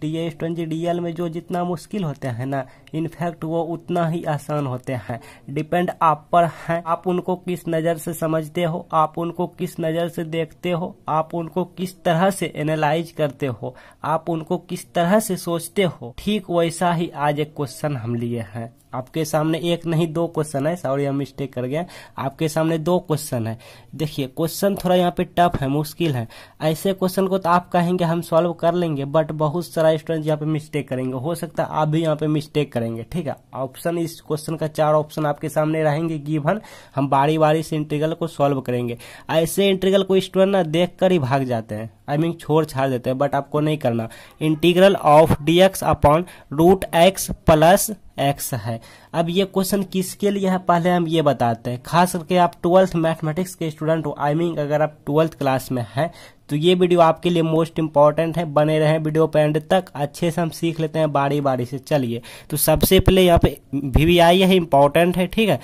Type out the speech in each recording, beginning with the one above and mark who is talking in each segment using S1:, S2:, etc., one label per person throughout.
S1: D D L में जो जितना मुश्किल होते हैं ना इनफैक्ट वो उतना ही आसान होते हैं डिपेंड आप पर है आप उनको किस नज़र से समझते हो आप उनको किस नज़र से देखते हो आप उनको किस तरह से एनालाइज करते हो आप उनको किस तरह से सोचते हो ठीक वैसा ही आज एक क्वेश्चन हम लिए हैं आपके सामने एक नहीं दो क्वेश्चन है सॉरी हम मिस्टेक कर गया आपके सामने दो क्वेश्चन है देखिए क्वेश्चन थोड़ा यहाँ पे टफ है मुश्किल है ऐसे क्वेश्चन को तो आप कहेंगे हम सॉल्व कर लेंगे बट बहुत सारा स्टूडेंट यहाँ पे मिस्टेक करेंगे हो सकता है आप भी यहाँ पे मिस्टेक करेंगे ठीक है ऑप्शन इस क्वेश्चन का चार ऑप्शन आपके सामने रहेंगे गिवन हम बारी बारी से इंटीग्रल को सॉल्व करेंगे ऐसे इंटीग्रल को स्टूडेंट ना देख कर ही भाग जाते हैं आई मीन छोड़ छाड़ देते हैं बट आपको नहीं करना integral of D X upon root X plus X है अब ये क्वेश्चन किसके लिए है पहले हम ये बताते हैं खास करके आप ट्वेल्थ मैथमेटिक्स के स्टूडेंट हो आई मीन अगर आप ट्वेल्थ क्लास में हैं तो ये वीडियो आपके लिए मोस्ट इंपॉर्टेंट है बने रहे वीडियो पे एंड तक अच्छे से हम सीख लेते हैं बारी बारी से चलिए तो सबसे पहले यहाँ पे वी आई है इंपॉर्टेंट है ठीक है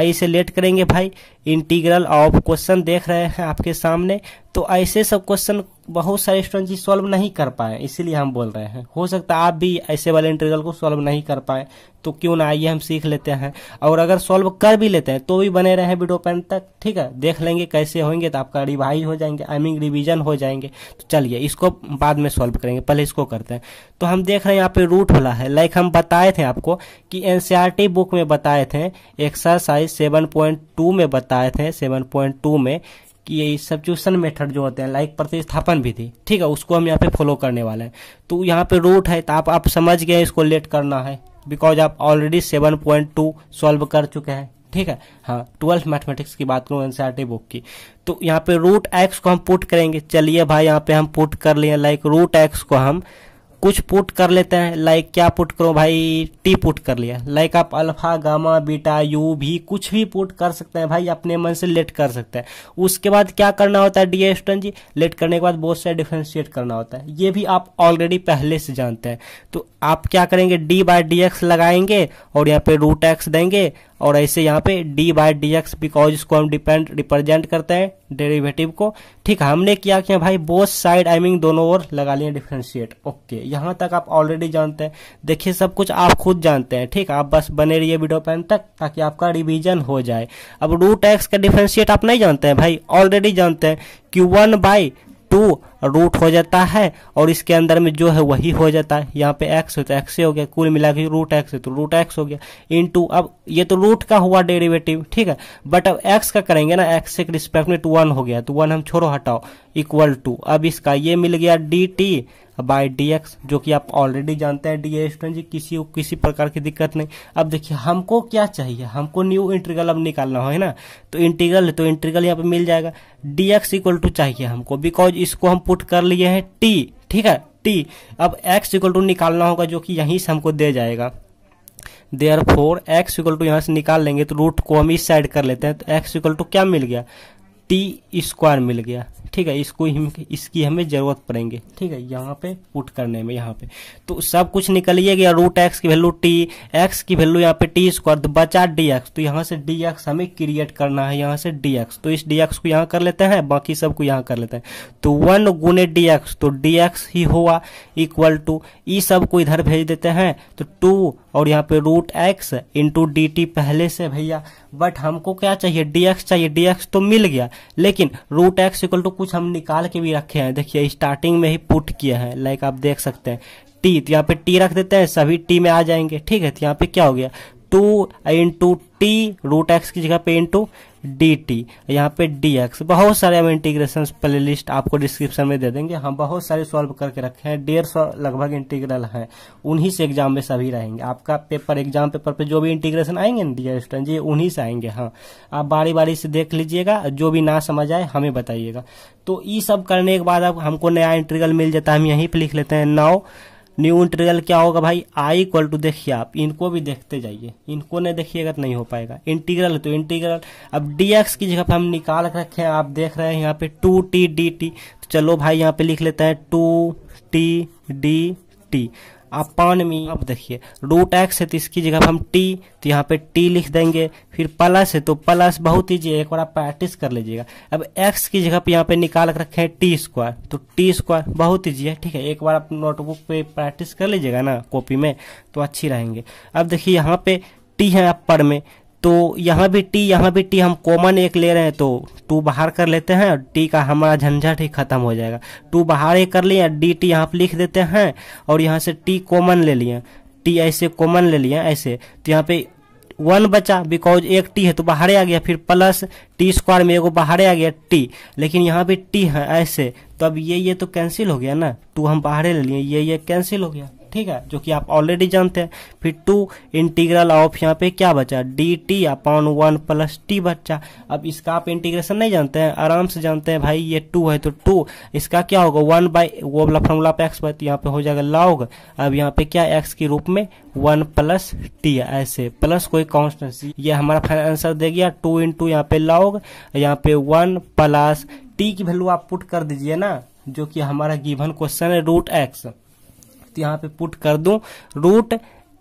S1: आई से लेट करेंगे भाई इंटीग्रल ऑफ क्वेश्चन देख रहे हैं आपके सामने तो ऐसे सब क्वेश्चन बहुत सारे स्टूडेंट जी सॉल्व नहीं कर पाए इसीलिए हम बोल रहे हैं हो सकता है आप भी ऐसे वाले इंटीग्रल को सॉल्व नहीं कर पाए तो क्यों ना आइए हम सीख लेते हैं और अगर सॉल्व कर भी लेते हैं तो भी बने रहे वीडियो पेन तक ठीक है देख लेंगे कैसे होंगे तो आपका रिवाइज हो जाएंगे आई मीन रिविजन हो जाएंगे तो चलिए इसको बाद में सॉल्व करेंगे पहले इसको करते हैं तो हम देख रहे हैं यहाँ पे रूट वाला है लाइक हम बताए थे आपको कि एन बुक e में बताए थे एक्सरसाइज सेवन पॉइंट टू में बताए थे सेवन पॉइंट टू में कि ये सब्जूशन मेथड जो होते हैं लाइक प्रतिस्थापन विधि ठीक है उसको हम यहाँ पे फॉलो करने वाले हैं तो यहाँ पे रूट है तो आप आप समझ गए इसको लेट करना है बिकॉज आप already seven point two solve कर चुके हैं ठीक है हाँ ट्वेल्थ मैथमेटिक्स की बात करूँ एनसीआरटी बुक की तो यहाँ पे रूट एक्स को हम पुट करेंगे चलिए भाई यहाँ पे हम पुट कर लिए लाइक रूट एक्स को हम कुछ पुट कर लेते हैं लाइक क्या पुट करो भाई टी पुट कर लिया लाइक आप अल्फा गामा बीटा यू भी कुछ भी पुट कर सकते हैं भाई अपने मन से लेट कर सकते हैं उसके बाद क्या करना होता है डी एस्टन जी लेट करने के बाद बहुत सारे डिफ्रेंशिएट करना होता है ये भी आप ऑलरेडी पहले से जानते हैं तो आप क्या करेंगे डी बाय डी एक्स लगाएंगे और यहाँ पे रूट एक्स देंगे और ऐसे यहाँ पे D by D X because इसको हम डिपेंड रिप्रेजेंट करते हैं डेरिवेटिव को ठीक है हमने क्या किया भाई बोथ साइड आई मीन दोनों ओर लगा लिए डिफ्रेंशिएट ओके यहाँ तक आप ऑलरेडी जानते हैं देखिए सब कुछ आप खुद जानते हैं ठीक आप बस बने रहिए वीडियो पेन तक ताकि आपका रिविजन हो जाए अब रूट एक्स का डिफ्रेंशिएट आप नहीं जानते हैं भाई ऑलरेडी जानते हैं कि वन बाई टू रूट हो जाता है और इसके अंदर में जो है वही हो जाता है यहाँ पे एक्स है तो एक्स हो गया कुल मिला के रूट एक्स है तो रूट एक्स हो गया टू अब ये तो रूट का हुआ डेरिवेटिव ठीक है बट अब एक्स का करेंगे ना एक्स के रिस्पेक्ट में टू वन हो गया तो वन हम छोड़ो हटाओ इक्वल टू अब इसका ये मिल गया D T by D X जो कि आप ऑलरेडी जानते हैं डी स्टूडेंट जी किसी किसी प्रकार की दिक्कत नहीं अब देखिए हमको क्या चाहिए हमको न्यू इंटीग्रल अब निकालना हो है ना तो इंटीग्रल तो इंटीग्रल यहाँ पे मिल जाएगा डी एक्स इक्वल टू चाहिए हमको बिकॉज इसको हम पुट कर लिए हैं टी ठीक है टी अब एक्स इक्वल टू निकालना होगा जो कि यहीं से हमको दे जाएगा there four X equal to यहाँ से निकाल लेंगे तो रूट को हम इस साइड कर लेते हैं तो एक्स इक्वल टू क्या मिल गया टी स्क्वायर मिल गया ठीक है इसको हम इसकी हमें ज़रूरत पड़ेंगे ठीक है यहाँ पे पुट करने में यहाँ पे तो सब कुछ निकलिए गया रूट एक्स की वैल्यू टी एक्स की वैल्यू यहाँ पे टी स्क्वायर तो बचा डी एक्स तो यहाँ से डी एक्स हमें क्रिएट करना है यहाँ से डी एक्स तो इस डी एक्स को यहाँ कर लेते हैं बाकी सबको यहाँ कर लेते हैं तो वन गुने डी एक्स तो डी एक्स ही हुआ इक्वल टू ई सबको इधर भेज देते हैं तो टू और यहाँ पे root X into D T पहले से भैया बट हमको क्या चाहिए डी एक्स चाहिए डी एक्स तो मिल गया लेकिन रूट एक्स इक्वल टू कुछ हम निकाल के भी रखे हैं देखिए स्टार्टिंग में ही पुट किया है लाइक आप देख सकते हैं टी तो यहाँ पे टी रख देते हैं सभी टी में आ जाएंगे ठीक है तो यहाँ पे क्या हो गया two into T root X की जगह पे इंटू डी टी यहाँ पे डी एक्स बहुत सारे हम इंटीग्रेशन प्ले लिस्ट आपको डिस्क्रिप्शन में दे देंगे हम बहुत सारे सॉल्व करके रखे हैं डेढ़ सौ लगभग इंटीग्रल हैं उन्हीं से एग्जाम में सभी रहेंगे आपका पेपर एग्जाम पेपर पे जो भी इंटीग्रेशन आएंगे ना डियर स्टूडेंट जी उन्हीं से आएंगे हाँ आप बारी बारी से देख लीजिएगा जो भी ना समझ आए हमें बताइएगा तो ये सब करने के बाद अब हमको नया इंटीग्रल मिल जाता है हम यहीं पर लिख लेते हैं नौ न्यू इंटीग्रल क्या होगा भाई आई इक्वल टू देखिए आप इनको भी देखते जाइए इनको नहीं देखिएगा तो नहीं हो पाएगा इंटीग्रल तो इंटीग्रल अब डीएक्स की जगह पर हम निकाल रखे हैं आप देख रहे हैं यहाँ पे टू टी डी टी तो चलो भाई यहाँ पे लिख लेते हैं टू टी डी टी आप पान में अब देखिए रूट एक्स है तो इसकी जगह हम टी तो यहाँ पे टी लिख देंगे फिर प्लस है तो प्लस बहुत ईजी है एक बार आप प्रैक्टिस कर लीजिएगा अब एक्स की जगह पे यहाँ पे निकाल कर रखे हैं टी स्क्वायर तो टी स्क्वायर बहुत ईजी है ठीक है एक बार आप नोटबुक पे प्रैक्टिस कर लीजिएगा ना कॉपी में तो अच्छी रहेंगे अब देखिए यहाँ पे टी है आप में तो यहाँ भी टी यहाँ भी टी हम कॉमन एक ले रहे हैं तो टू बाहर कर लेते हैं और टी का हमारा झंझट ही खत्म हो जाएगा टू बाहर एक कर लिए डी टी यहाँ पर लिख देते हैं और यहाँ से टी कॉमन ले लिए टी ऐसे कॉमन ले लिए ऐसे तो यहाँ पे वन बचा बिकॉज एक टी है तो बाहर आ गया फिर प्लस टी स्क्वायर में एगो बाहर आ गया टी लेकिन यहाँ पे टी है ऐसे तो अब ये ये तो कैंसिल हो गया ना टू हम बाहर ले लिए ये ये कैंसिल हो गया ठीक है जो कि आप ऑलरेडी जानते हैं फिर टू इंटीग्रल ऑफ यहाँ पे क्या बचा D T upon one plus T बचा अब इसका आप इंटीग्रेशन नहीं जानते हैं आराम से जानते हैं भाई ये टू है तो टू इसका क्या होगा वन बाई वो वाला फॉर्मूला पे एक्स बाई तो यहाँ पे हो जाएगा लॉग अब यहाँ पे क्या एक्स के रूप में वन प्लस टी ऐसे प्लस कोई कॉन्स्टेंसी ये हमारा फाइनल आंसर दे गया टू इंटू यहाँ पे लॉग यहाँ पे वन प्लस टी की वैल्यू आप पुट कर दीजिए ना जो कि हमारा गिवन क्वेश्चन है रूट एक्स यहाँ पे पुट कर दूं रूट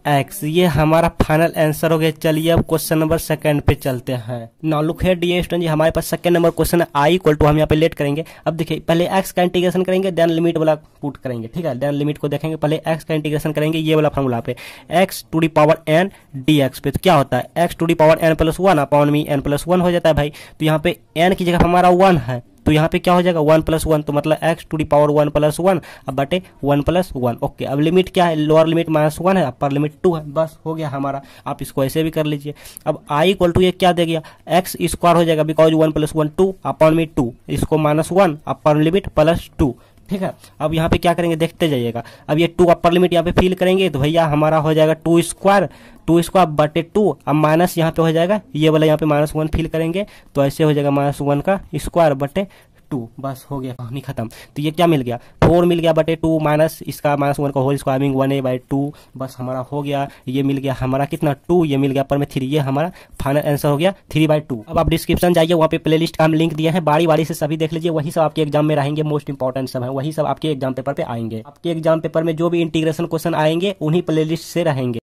S1: एक्स ये हमारा फाइनल आंसर हो गया चलिए अब क्वेश्चन नंबर सेकंड पे चलते हैं नाउ लुक है डी एस्टन जी हमारे पास सेकंड नंबर क्वेश्चन है आई इक्वल टू हम यहाँ पे लेट करेंगे अब देखिए पहले एक्स का इंटीग्रेशन करेंगे देन लिमिट वाला पुट करेंगे ठीक है देन लिमिट को देखेंगे पहले एक्स का इंटीग्रेशन करेंगे ये वाला फॉर्मूला पे X to the power N D X पे तो क्या होता है X to the power N plus one upon मी एन प्लस वन हो जाता है भाई तो यहाँ पे एन की जगह हमारा वन है तो यहाँ पे क्या हो जाएगा वन प्लस वन तो मतलब X to the power one plus one अब बटे वन प्लस वन ओके अब लिमिट क्या है लोअर लिमिट माइनस वन है अपर लिमिट टू है बस हो गया हमारा आप इसको ऐसे भी कर लीजिए अब आई इक्वल टू ये क्या दे गया एक्स स्क्वायर हो जाएगा because one plus one two upper limit two इसको minus one upper limit plus two ठीक है अब यहाँ पे क्या करेंगे देखते जाइएगा अब ये टू अपर लिमिट यहाँ पे फिल करेंगे तो भैया हमारा हो जाएगा टू स्क्वायर टू स्क्वायर बटे टू अब माइनस यहाँ पे हो जाएगा ये वाला यहाँ पे माइनस वन फिल करेंगे तो ऐसे हो जाएगा माइनस वन का स्क्वायर बटे टू बस हो गया कहानी खत्म तो ये क्या मिल गया फोर मिल गया बटे टू माइनस इसका माइनस वन का होल स्क्वायर मिंग वन ए बाई टू बस हमारा हो गया ये मिल गया हमारा कितना टू ये मिल गया पर में थ्री ये हमारा फाइनल आंसर हो गया थ्री बाई टू अब आप डिस्क्रिप्शन जाइए वहाँ पे प्ले लिस्ट का हम लिंक दिया है बारी बारी से सभी देख लीजिए वही सब आपके एग्जाम में रहेंगे मोस्ट इंपॉर्टेंट सब है वही सब आपके एग्जाम पेपर पे आएंगे आपके एग्जाम पेपर में जो भी इंटीग्रेशन क्वेश्चन आएंगे उन्हीं प्ले लिस्ट से रहेंगे